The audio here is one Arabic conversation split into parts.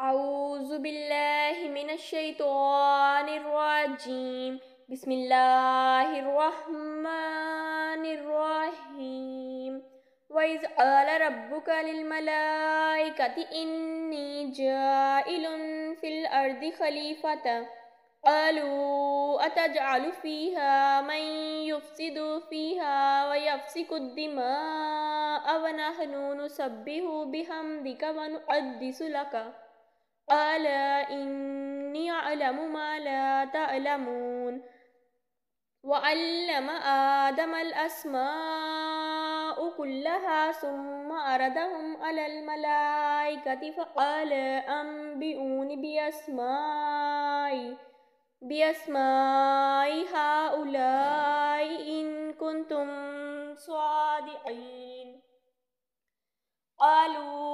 أعوذ بالله من الشيطان الرجيم بسم الله الرحمن الرحيم وإذ قال ربك للملائكة إني جائل في الأرض خليفة قالوا أتجعل فيها من يفسد فيها ويفسك الدماء ونحن نسبه بحمدك ونقدس لك ألا إني أعلم ما لا تعلمون وعلم آدم الأسماء كلها ثم أردهم على الملائكة فقال أنبئوني بأسماء بأسماء هؤلاء إن كنتم صادقين قالوا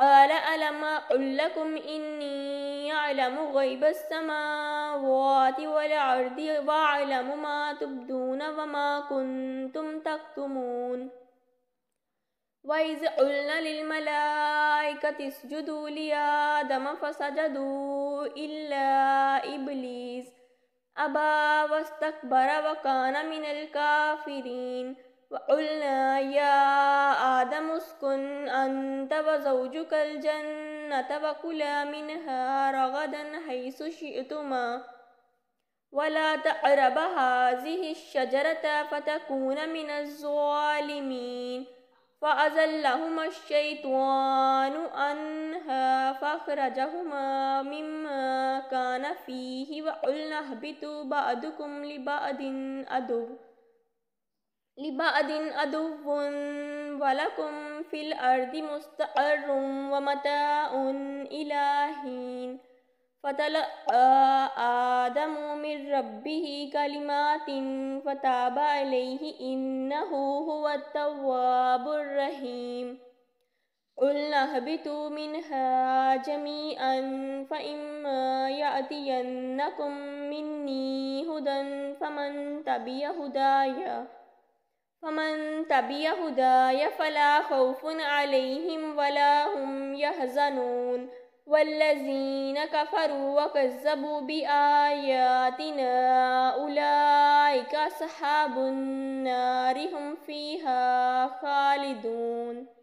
قال ألم أقل لكم إني يعلم غيب السماوات والأرض وأعلم ما تبدون وما كنتم تكتمون وإذ قلنا للملائكة اسجدوا لآدم فسجدوا إلا إبليس أبى واستكبر وكان من الكافرين وقلنا يا آدم اسكن أنت وزوجك الجنة وكلا منها رغدا حيث شئتما ولا تقرب هذه الشجرة فتكون من الظالمين فأزلهما الشيطان عنها فأخرجهما مما كان فيه وقلنا اهبطوا بعضكم لبعض أدب لبعض أدو ولكم في الأرض مستقر ومتاع إلى حين فتلقى آه، آدم من ربه كلمات فتاب عليه إنه هو التواب الرحيم قلنا اهبطوا منها جميعا فإما يأتينكم مني هدى فمن تبع هدايا فمن تبع هداي فلا خوف عليهم ولا هم يحزنون والذين كفروا وكذبوا بآياتنا أولئك أصحاب النار هم فيها خالدون